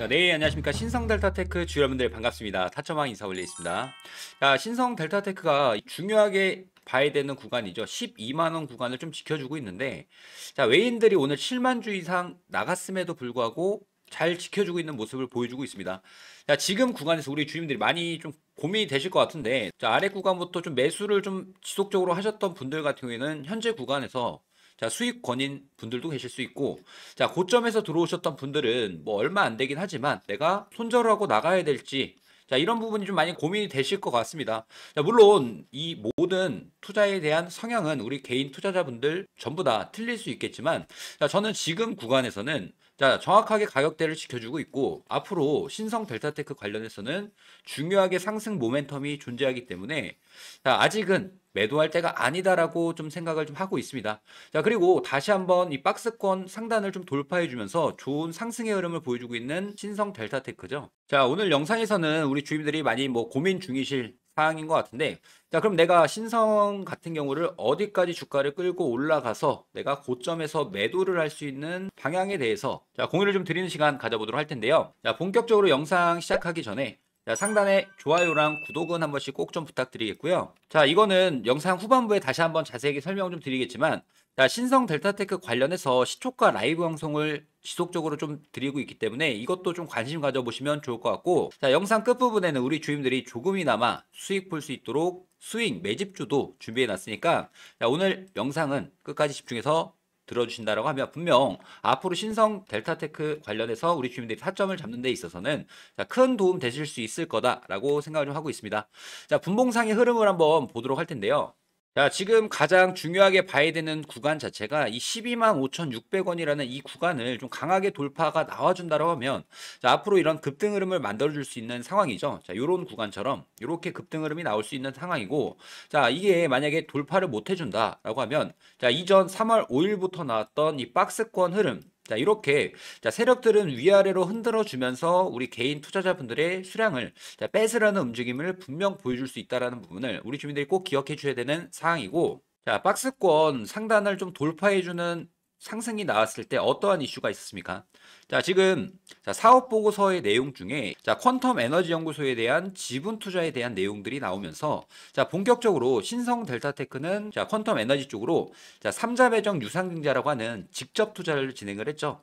네, 네 안녕하십니까 신성 델타테크 주요 여러분들 반갑습니다 타처망 인사 올리겠습니다 자, 신성 델타테크가 중요하게 봐야 되는 구간이죠 12만원 구간을 좀 지켜주고 있는데 자 외인들이 오늘 7만주 이상 나갔음에도 불구하고 잘 지켜주고 있는 모습을 보여주고 있습니다 자 지금 구간에서 우리 주님들이 많이 좀 고민이 되실 것 같은데 자, 아래 구간부터 좀 매수를 좀 지속적으로 하셨던 분들 같은 경우에는 현재 구간에서 자, 수익 권인 분들도 계실 수 있고, 자, 고점에서 들어오셨던 분들은 뭐 얼마 안 되긴 하지만 내가 손절하고 나가야 될지, 자, 이런 부분이 좀 많이 고민이 되실 것 같습니다. 자, 물론 이 모든 투자에 대한 성향은 우리 개인 투자자분들 전부 다 틀릴 수 있겠지만, 자, 저는 지금 구간에서는 자, 정확하게 가격대를 지켜주고 있고, 앞으로 신성 델타테크 관련해서는 중요하게 상승 모멘텀이 존재하기 때문에, 자, 아직은 매도할 때가 아니다라고 좀 생각을 좀 하고 있습니다. 자, 그리고 다시 한번 이 박스권 상단을 좀 돌파해 주면서 좋은 상승의 흐름을 보여주고 있는 신성 델타테크죠. 자, 오늘 영상에서는 우리 주민들이 많이 뭐 고민 중이실 사항인 것 같은데 자, 그럼 내가 신성 같은 경우를 어디까지 주가를 끌고 올라가서 내가 고점에서 매도를 할 수 있는 방향에 대해서 자, 공유를 좀 드리는 시간 가져보도록 할 텐데요. 자, 본격적으로 영상 시작하기 전에 자, 상단에 좋아요랑 구독은 한 번씩 꼭 좀 부탁드리겠고요. 자, 이거는 영상 후반부에 다시 한번 자세하게 설명을 좀 드리겠지만, 자, 신성 델타테크 관련해서 시초과 라이브 방송을 지속적으로 좀 드리고 있기 때문에 이것도 좀 관심 가져보시면 좋을 것 같고, 자, 영상 끝부분에는 우리 주임들이 조금이나마 수익 볼 수 있도록 수익 매집주도 준비해 놨으니까, 자, 오늘 영상은 끝까지 집중해서 들어주신다라고 하면 분명 앞으로 신성 델타테크 관련해서 우리 주민들이 타점을 잡는 데 있어서는 큰 도움 되실 수 있을 거다라고 생각을 좀 하고 있습니다. 자, 분봉상의 흐름을 한번 보도록 할 텐데요. 자, 지금 가장 중요하게 봐야 되는 구간 자체가 이 12만 5,600원이라는 이 구간을 좀 강하게 돌파가 나와준다라고 하면 자, 앞으로 이런 급등 흐름을 만들어줄 수 있는 상황이죠. 자, 요런 구간처럼 이렇게 급등 흐름이 나올 수 있는 상황이고 자, 이게 만약에 돌파를 못 해준다라고 하면 자, 이전 3월 5일부터 나왔던 이 박스권 흐름 자, 이렇게 자, 세력들은 위아래로 흔들어 주면서 우리 개인 투자자분들의 수량을 자, 뺏으라는 움직임을 분명 보여줄 수있다는 부분을 우리 주민들이 꼭 기억해 주셔야 되는 사항이고 자, 박스권 상단을 좀 돌파해 주는 상승이 나왔을 때 어떠한 이슈가 있었습니까? 자, 지금 자, 사업 보고서의 내용 중에 자, 퀀텀 에너지 연구소에 대한 지분 투자에 대한 내용들이 나오면서 자, 본격적으로 신성 델타테크는 자, 퀀텀 에너지 쪽으로 자, 3자 배정 유상증자라고 하는 직접 투자를 진행을 했죠.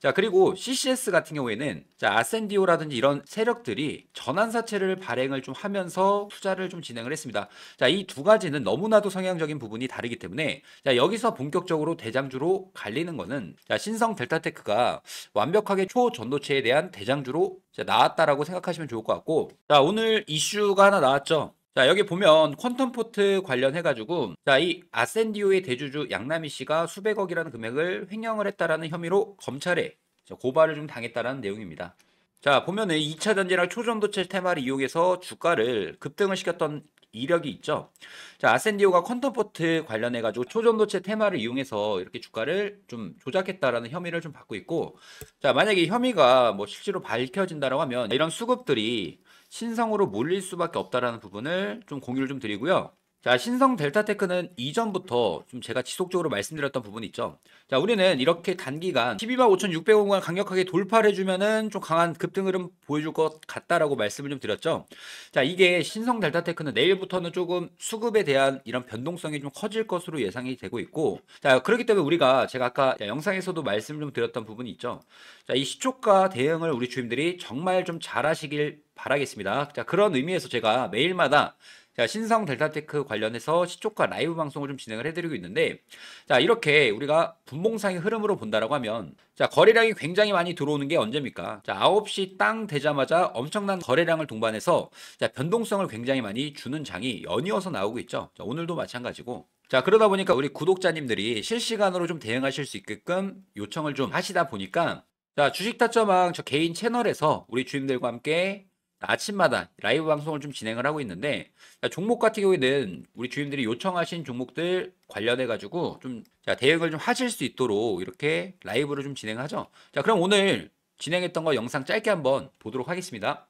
자, 그리고 CCS 같은 경우에는 자, 아센디오라든지 이런 세력들이 전환사채를 발행을 좀 하면서 투자를 좀 진행을 했습니다. 자, 이 두 가지는 너무나도 성향적인 부분이 다르기 때문에 자, 여기서 본격적으로 대장주로 갈리는 거는 자, 신성 델타테크가 완벽하게 초전도체에 대한 대장주로 자, 나왔다라고 생각하시면 좋을 것 같고 자, 오늘 이슈가 하나 나왔죠. 자 여기 보면 퀀텀 포트 관련해 가지고 자이 아센디오의 대주주 양남희 씨가 수백억이라는 금액을 횡령을 했다라는 혐의로 검찰에 고발을 좀 당했다라는 내용입니다. 자 보면은 2차 전지랑 초전도체 테마를 이용해서 주가를 급등을 시켰던 이력이 있죠. 자 아센디오가 컨텀포트 관련해 가지고 초전도체 테마를 이용해서 이렇게 주가를 좀 조작했다라는 혐의를 좀 받고 있고, 자 만약에 혐의가 뭐 실제로 밝혀진다라고 하면 이런 수급들이 신성으로 몰릴 수밖에 없다라는 부분을 좀 공유를 좀 드리고요. 자, 신성 델타테크는 이전부터 좀 제가 지속적으로 말씀드렸던 부분이 있죠. 자, 우리는 이렇게 단기간 12만 5 6 0 0원을 강력하게 돌파를 해주면은 좀 강한 급등 흐름 보여줄 것 같다라고 말씀을 좀 드렸죠. 자, 이게 신성 델타테크는 내일부터는 조금 수급에 대한 이런 변동성이 좀 커질 것으로 예상이 되고 있고, 자, 그렇기 때문에 우리가 제가 아까 영상에서도 말씀을 좀 드렸던 부분이 있죠. 자, 이 시초가 대응을 우리 주임들이 정말 좀 잘하시길 바라겠습니다. 자, 그런 의미에서 제가 매일마다 자, 신성 델타테크 관련해서 시초과 라이브 방송을 좀 진행을 해드리고 있는데 자 이렇게 우리가 분봉상의 흐름으로 본다라고 하면 자 거래량이 굉장히 많이 들어오는 게 언제입니까? 자 9시 땅 되자마자 엄청난 거래량을 동반해서 자 변동성을 굉장히 많이 주는 장이 연이어서 나오고 있죠. 자, 오늘도 마찬가지고 자 그러다 보니까 우리 구독자님들이 실시간으로 좀 대응하실 수 있게끔 요청을 좀 하시다 보니까 자 주식타점왕 저 개인 채널에서 우리 주인들과 함께 아침마다 라이브 방송을 좀 진행을 하고 있는데 종목 같은 경우에는 우리 주인들이 요청하신 종목들 관련해 가지고 좀 대응을 좀 하실 수 있도록 이렇게 라이브를좀 진행하죠. 자, 그럼 오늘 진행했던 거 영상 짧게 한번 보도록 하겠습니다.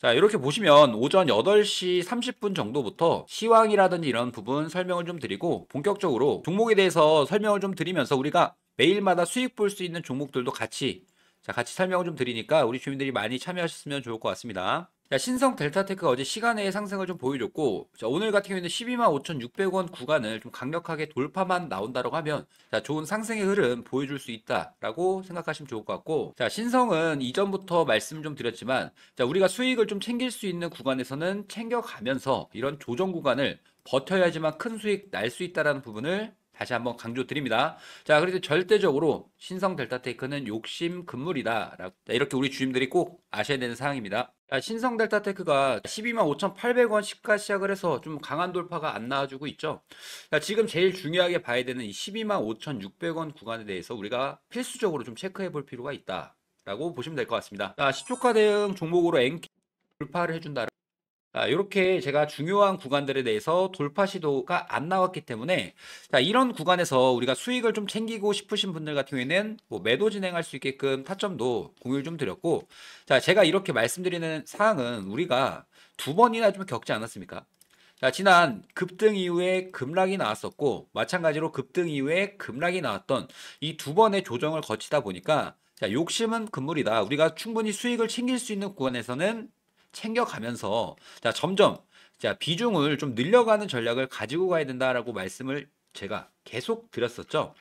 자, 이렇게 보시면 오전 8시 30분 정도부터 시황이라든지 이런 부분 설명을 좀 드리고 본격적으로 종목에 대해서 설명을 좀 드리면서 우리가 매일마다 수익 볼 수 있는 종목들도 같이 자, 같이 설명을 좀 드리니까 우리 주민들이 많이 참여하셨으면 좋을 것 같습니다. 자, 신성 델타테크가 어제 시간에 상승을 좀 보여줬고 자, 오늘 같은 경우에는 12만 5,600원 구간을 좀 강력하게 돌파만 나온다고 하면 자, 좋은 상승의 흐름 보여줄 수 있다라고 생각하시면 좋을 것 같고 자, 신성은 이전부터 말씀 을좀 드렸지만 자, 우리가 수익을 좀 챙길 수 있는 구간에서는 챙겨가면서 이런 조정 구간을 버텨야지만 큰 수익 날 수 있다라는 부분을 다시 한번 강조드립니다. 자, 그래서 절대적으로 신성 델타 테크는 욕심 금물이다. 이렇게 우리 주임들이 꼭 아셔야 되는 사항입니다. 자, 신성 델타 테크가 12만 5,800원 시가 시작을 해서 좀 강한 돌파가 안 나와주고 있죠. 자, 지금 제일 중요하게 봐야 되는 이 12만 5,600원 구간에 대해서 우리가 필수적으로 좀 체크해 볼 필요가 있다. 라고 보시면 될 것 같습니다. 자, 시초가 대응 종목으로 엔 돌파를 해준다. 자, 아, 이렇게 제가 중요한 구간들에 대해서 돌파 시도가 안 나왔기 때문에 자, 이런 구간에서 우리가 수익을 좀 챙기고 싶으신 분들 같은 경우에는 뭐 매도 진행할 수 있게끔 타점도 공유를 좀 드렸고 자, 제가 이렇게 말씀드리는 사항은 우리가 두 번이나 좀 겪지 않았습니까? 자, 지난 급등 이후에 급락이 나왔었고 마찬가지로 급등 이후에 급락이 나왔던 이 두 번의 조정을 거치다 보니까 자, 욕심은 금물이다. 우리가 충분히 수익을 챙길 수 있는 구간에서는 챙겨가면서 자 점점 자 비중을 좀 늘려가는 전략을 가지고 가야 된다라고 말씀을 제가 계속 드렸었죠.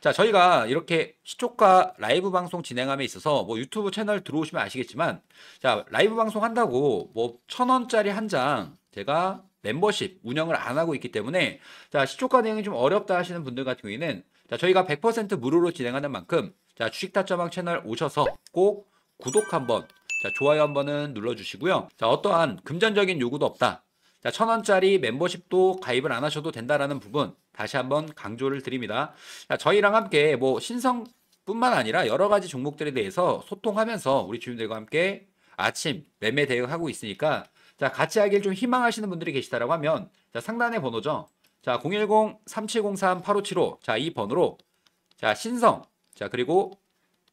자, 저희가 이렇게 시초가 라이브 방송 진행함에 있어서 뭐 유튜브 채널 들어오시면 아시겠지만, 자, 라이브 방송 한다고 뭐천 원짜리 한 장 제가 멤버십 운영을 안 하고 있기 때문에, 자, 시초가 대응이 좀 어렵다 하시는 분들 같은 경우에는, 자, 저희가 100% 무료로 진행하는 만큼, 자, 주식타점왕 채널 오셔서 꼭 구독 한번 자, 좋아요 한 번은 눌러주시고요. 자, 어떠한 금전적인 요구도 없다. 자, 천 원짜리 멤버십도 가입을 안 하셔도 된다라는 부분 다시 한번 강조를 드립니다. 자, 저희랑 함께 뭐 신성 뿐만 아니라 여러 가지 종목들에 대해서 소통하면서 우리 주민들과 함께 아침 매매 대응하고 있으니까 자, 같이 하길 좀 희망하시는 분들이 계시다라고 하면 자, 상단의 번호죠. 자, 010-3703-8575. 자, 이 번호로 자, 신성. 자, 그리고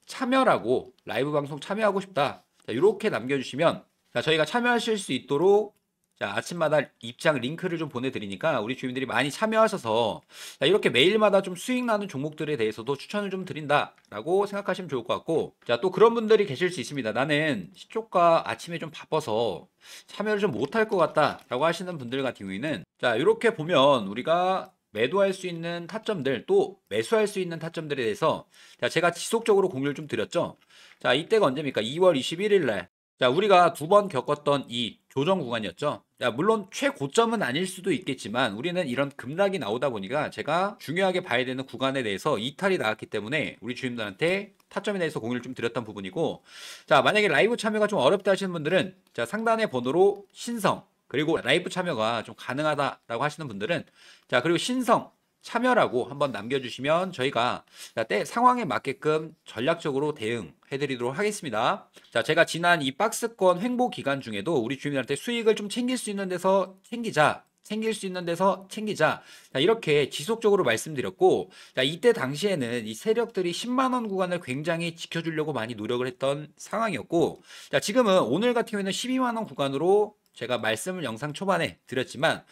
참여라고 라이브 방송 참여하고 싶다. 자, 이렇게 남겨주시면 자, 저희가 참여하실 수 있도록 자, 아침마다 입장 링크를 좀 보내드리니까 우리 주민들이 많이 참여하셔서 자, 이렇게 매일마다 좀 수익 나는 종목들에 대해서도 추천을 좀 드린다라고 생각하시면 좋을 것 같고 자, 또 그런 분들이 계실 수 있습니다. 나는 시초가 아침에 좀 바빠서 참여를 좀 못할 것 같다라고 하시는 분들 같은 경우에는 자, 이렇게 보면 우리가 매도할 수 있는 타점들 또 매수할 수 있는 타점들에 대해서 자, 제가 지속적으로 공유를 좀 드렸죠. 자, 이때가 언제입니까? 2월 21일 날. 자, 우리가 두 번 겪었던 이 조정 구간이었죠. 자, 물론 최고점은 아닐 수도 있겠지만 우리는 이런 급락이 나오다 보니까 제가 중요하게 봐야 되는 구간에 대해서 이탈이 나왔기 때문에 우리 주임들한테 타점에 대해서 공유를 좀 드렸던 부분이고 자, 만약에 라이브 참여가 좀 어렵다 하시는 분들은 자, 상단의 번호로 신성 그리고 라이브 참여가 좀 가능하다라고 하시는 분들은 자 그리고 신성 참여라고 한번 남겨주시면 저희가 때 상황에 맞게끔 전략적으로 대응해드리도록 하겠습니다. 자, 제가 지난 이 박스권 횡보 기간 중에도 우리 주민한테 수익을 좀 챙길 수 있는 데서 챙기자. 챙길 수 있는 데서 챙기자. 자, 이렇게 지속적으로 말씀드렸고, 자, 이때 당시에는 이 세력들이 10만원 구간을 굉장히 지켜주려고 많이 노력을 했던 상황이었고, 자, 지금은 오늘 같은 경우에는 12만원 구간으로 제가 말씀을 영상 초반에 드렸지만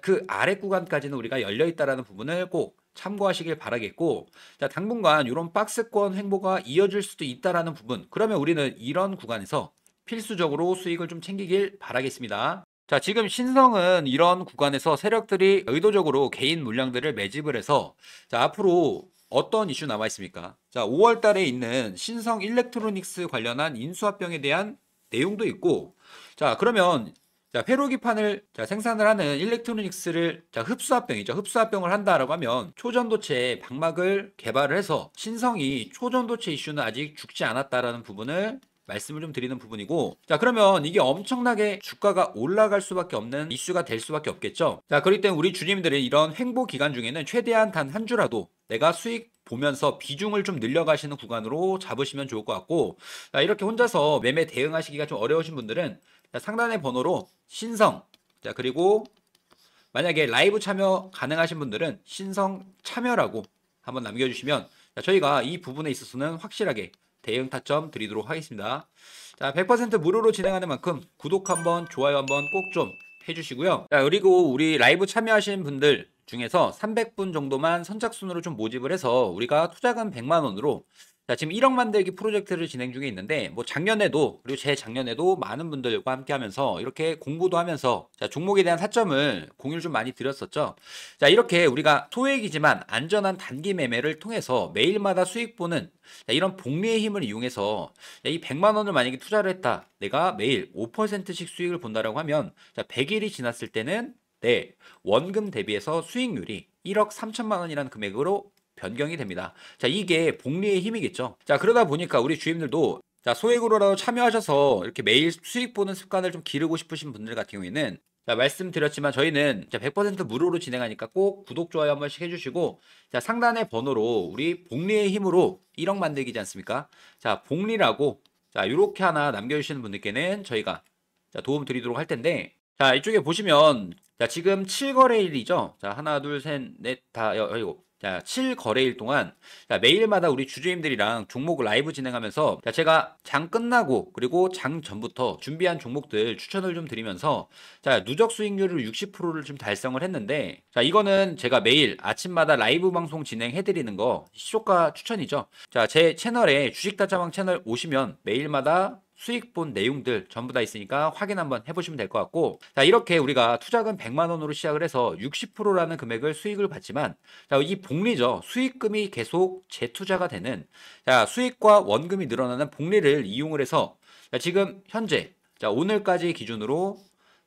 그 아래 구간까지는 우리가 열려 있다라는 부분을 꼭 참고하시길 바라겠고 자, 당분간 이런 박스권 횡보가 이어질 수도 있다라는 부분 그러면 우리는 이런 구간에서 필수적으로 수익을 좀 챙기길 바라겠습니다. 자, 지금 신성은 이런 구간에서 세력들이 의도적으로 개인 물량들을 매집을 해서 자, 앞으로 어떤 이슈 남아 있습니까? 자, 5월 달에 있는 신성 일렉트로닉스 관련한 인수합병에 대한 내용도 있고 자, 그러면 자, 회로기판을 자, 생산을 하는 일렉트로닉스를 자, 흡수합병이죠. 흡수합병을 한다라고 하면 초전도체 방막을 개발을 해서 신성이 초전도체 이슈는 아직 죽지 않았다라는 부분을 말씀을 좀 드리는 부분이고 자 그러면 이게 엄청나게 주가가 올라갈 수밖에 없는 이슈가 될 수밖에 없겠죠 자 그렇기 때문에 우리 주님들이 이런 횡보 기간 중에는 최대한 단 한 주라도 내가 수익 보면서 비중을 좀 늘려가시는 구간으로 잡으시면 좋을 것 같고 이렇게 혼자서 매매 대응하시기가 좀 어려우신 분들은 상단의 번호로 신성 그리고 만약에 라이브 참여 가능하신 분들은 신성 참여라고 한번 남겨주시면 저희가 이 부분에 있어서는 확실하게 대응 타점 드리도록 하겠습니다. 자, 100% 무료로 진행하는 만큼 구독 한번, 좋아요 한번 꼭 좀 해주시고요. 자, 그리고 우리 라이브 참여하신 분들 중에서 300분 정도만 선착순으로 좀 모집을 해서 우리가 투자금 100만 원으로 자, 지금 1억 만들기 프로젝트를 진행 중에 있는데, 뭐 작년에도, 그리고 재작년에도 많은 분들과 함께 하면서, 이렇게 공부도 하면서, 자, 종목에 대한 사점을 공유를 좀 많이 드렸었죠. 자, 이렇게 우리가 소액이지만 안전한 단기 매매를 통해서 매일마다 수익 보는, 자, 이런 복리의 힘을 이용해서, 자, 이 100만원을 만약에 투자를 했다. 내가 매일 5%씩 수익을 본다라고 하면, 자, 100일이 지났을 때는 때 네, 원금 대비해서 수익률이 1억 3천만 원이라는 금액으로 변경이 됩니다. 자, 이게 복리의 힘이겠죠. 자, 그러다 보니까 우리 주임들도 자, 소액으로라도 참여하셔서 이렇게 매일 수익 보는 습관을 좀 기르고 싶으신 분들 같은 경우에는 자, 말씀드렸지만 저희는 100% 무료로 진행하니까 꼭 구독, 좋아요 한 번씩 해주시고 자, 상단의 번호로 우리 복리의 힘으로 1억 만들기지 않습니까? 자, 복리라고 자, 이렇게 하나 남겨주시는 분들께는 저희가 자, 도움 드리도록 할 텐데 자, 이쪽에 보시면, 자, 지금 7거래일이죠? 자, 하나, 둘, 셋, 넷, 다, 여, 일곱. 자, 7거래일 동안 자, 매일마다 우리 주주님들이랑 종목 라이브 진행하면서 자, 제가 장 끝나고 그리고 장 전부터 준비한 종목들 추천을 좀 드리면서 자, 누적 수익률을 60%를 좀 달성을 했는데 자, 이거는 제가 매일 아침마다 라이브 방송 진행해 드리는 거 시초가 추천이죠. 자, 제 채널에 주식다자방 채널 오시면 매일마다 수익 본 내용들 전부 다 있으니까 확인 한번 해보시면 될 것 같고 자 이렇게 우리가 투자금 100만 원으로 시작을 해서 60%라는 금액을 수익을 받지만 자 이 복리죠 수익금이 계속 재투자가 되는 자 수익과 원금이 늘어나는 복리를 이용을 해서 자 지금 현재 자 오늘까지 기준으로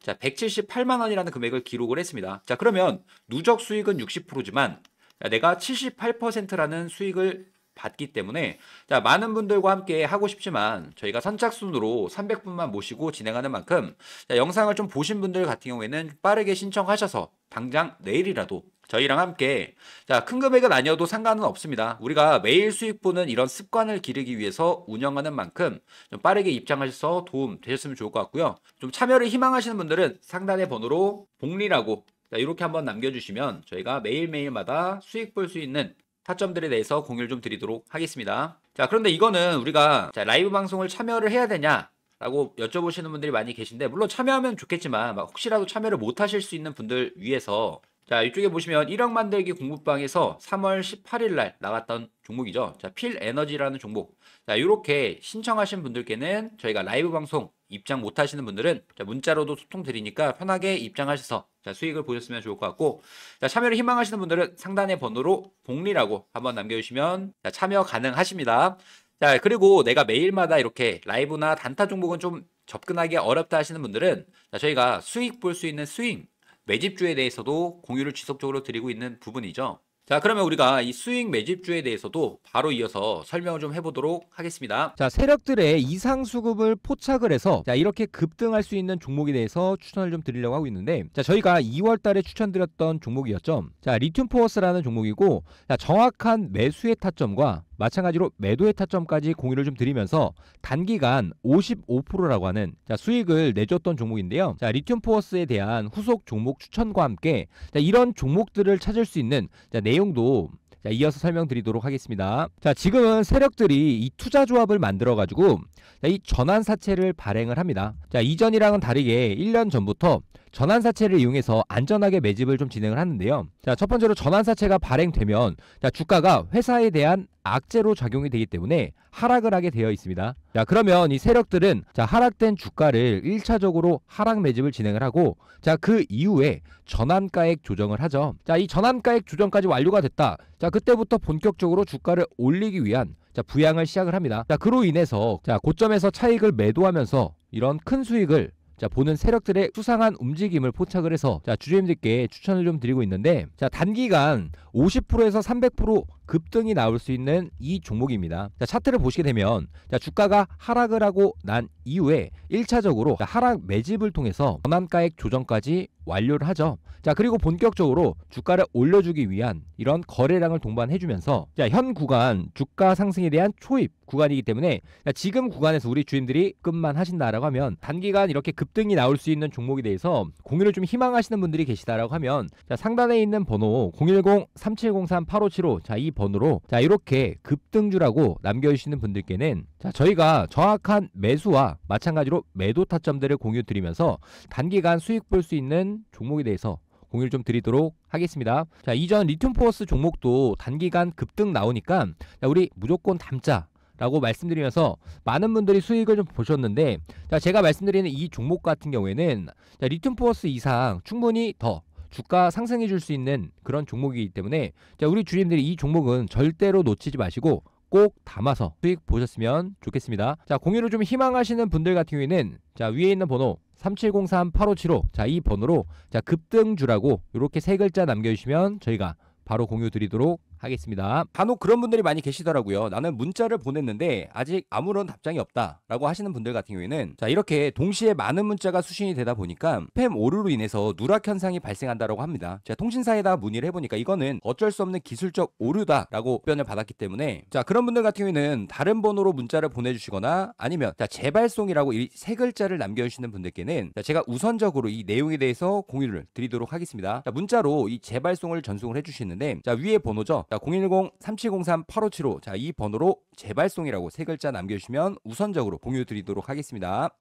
자 178만 원이라는 금액을 기록을 했습니다 자 그러면 누적 수익은 60%지만 내가 78%라는 수익을 받기 때문에 자, 많은 분들과 함께 하고 싶지만 저희가 선착순으로 300분만 모시고 진행하는 만큼 자, 영상을 좀 보신 분들 같은 경우에는 빠르게 신청하셔서 당장 내일이라도 저희랑 함께 자, 큰 금액은 아니어도 상관은 없습니다. 우리가 매일 수익 보는 이런 습관을 기르기 위해서 운영하는 만큼 좀 빠르게 입장하셔서 도움 되셨으면 좋을 것 같고요. 좀 참여를 희망하시는 분들은 상단의 번호로 복리라고 자, 이렇게 한번 남겨주시면 저희가 매일매일마다 수익 볼 수 있는 타점들에 대해서 공유를 좀 드리도록 하겠습니다. 자, 그런데 이거는 우리가 자, 라이브 방송을 참여를 해야 되냐? 라고 여쭤보시는 분들이 많이 계신데 물론 참여하면 좋겠지만 혹시라도 참여를 못 하실 수 있는 분들 위해서 자, 이쪽에 보시면 1억 만들기 공부방에서 3월 18일 날 나갔던 종목이죠. 자, 필 에너지라는 종목. 자, 이렇게 신청하신 분들께는 저희가 라이브 방송 입장 못 하시는 분들은 자, 문자로도 소통 드리니까 편하게 입장하셔서 자, 수익을 보셨으면 좋을 것 같고 자, 참여를 희망하시는 분들은 상단의 번호로 복리라고 한번 남겨주시면 자, 참여 가능하십니다. 자, 그리고 내가 매일마다 이렇게 라이브나 단타 종목은 좀 접근하기 어렵다 하시는 분들은 자, 저희가 수익 볼 수 있는 스윙 매집주에 대해서도 공유를 지속적으로 드리고 있는 부분이죠. 자 그러면 우리가 이 수익 매집주에 대해서도 바로 이어서 설명을 좀 해보도록 하겠습니다 자 세력들의 이상 수급을 포착을 해서 자 이렇게 급등할 수 있는 종목에 대해서 추천을 좀 드리려고 하고 있는데 자 저희가 2월 달에 추천드렸던 종목이었죠 자 리튬 포워스라는 종목이고 자, 정확한 매수의 타점과 마찬가지로 매도의 타점까지 공유를 좀 드리면서 단기간 55%라고 하는 자, 수익을 내줬던 종목인데요. 자, 리튬 포어스에 대한 후속 종목 추천과 함께 자, 이런 종목들을 찾을 수 있는 자, 내용도 자, 이어서 설명드리도록 하겠습니다. 자, 지금은 세력들이 이 투자 조합을 만들어 가지고 이 전환 사채를 발행을 합니다. 자, 이전이랑은 다르게 1년 전부터 전환사채를 이용해서 안전하게 매집을 좀 진행을 하는데요. 자, 첫 번째로 전환사채가 발행되면 자, 주가가 회사에 대한 악재로 작용이 되기 때문에 하락을 하게 되어 있습니다. 자, 그러면 이 세력들은 자, 하락된 주가를 1차적으로 하락 매집을 진행을 하고 자, 그 이후에 전환가액 조정을 하죠. 자, 이 전환가액 조정까지 완료가 됐다. 자, 그때부터 본격적으로 주가를 올리기 위한 자, 부양을 시작을 합니다. 자, 그로 인해서 자, 고점에서 차익을 매도하면서 이런 큰 수익을 자 보는 세력들의 수상한 움직임을 포착을 해서 자 주주님들께 추천을 좀 드리고 있는데 자 단기간 50%에서 300% 급등이 나올 수 있는 이 종목입니다. 자, 차트를 보시게 되면 자, 주가가 하락을 하고 난 이후에 1차적으로 자, 하락 매집을 통해서 전환가액 조정까지 완료를 하죠. 자, 그리고 본격적으로 주가를 올려주기 위한 이런 거래량을 동반해주면서 자, 현 구간 주가 상승에 대한 초입 구간이기 때문에 자, 지금 구간에서 우리 주인들이 끝만 하신다라고 하면 단기간 이렇게 급등이 나올 수 있는 종목에 대해서 공유를 좀 희망하시는 분들이 계시다라고 하면 자, 상단에 있는 번호 010-3703-8575 자, 이 번호로 자 이렇게 급등주라고 남겨주시는 분들께는 자 저희가 정확한 매수와 마찬가지로 매도 타점들을 공유 드리면서 단기간 수익 볼 수 있는 종목에 대해서 공유를 좀 드리도록 하겠습니다. 자 이전 리튬 포어스 종목도 단기간 급등 나오니까 자, 우리 무조건 담자 라고 말씀드리면서 많은 분들이 수익을 좀 보셨는데 자 제가 말씀드리는 이 종목 같은 경우에는 자, 리튬 포어스 이상 충분히 더 주가 상승해 줄 수 있는 그런 종목이기 때문에 자, 우리 주님들이 이 종목은 절대로 놓치지 마시고 꼭 담아서 수익 보셨으면 좋겠습니다. 자, 공유를 좀 희망하시는 분들 같은 경우에는 자, 위에 있는 번호 3703-8575 자, 이 번호로 자, 급등주라고 이렇게 세 글자 남겨주시면 저희가 바로 공유 드리도록 하겠습니다. 간혹 그런 분들이 많이 계시더라고요. 나는 문자를 보냈는데 아직 아무런 답장이 없다라고 하시는 분들 같은 경우에는 자 이렇게 동시에 많은 문자가 수신이 되다 보니까 스팸 오류로 인해서 누락 현상이 발생한다라고 합니다. 제가 통신사에다 문의를 해보니까 이거는 어쩔 수 없는 기술적 오류다라고 답변을 받았기 때문에 자 그런 분들 같은 경우에는 다른 번호로 문자를 보내주시거나 아니면 자 재발송이라고 이세 글자를 남겨주시는 분들께는 자, 제가 우선적으로 이 내용에 대해서 공유를 드리도록 하겠습니다. 자 문자로 이 재발송을 전송을 해주시는데 자 위에 번호죠. 자, 010-3703-8575. 자, 이 번호로 재발송이라고 세 글자 남겨주시면 우선적으로 공유 드리도록 하겠습니다.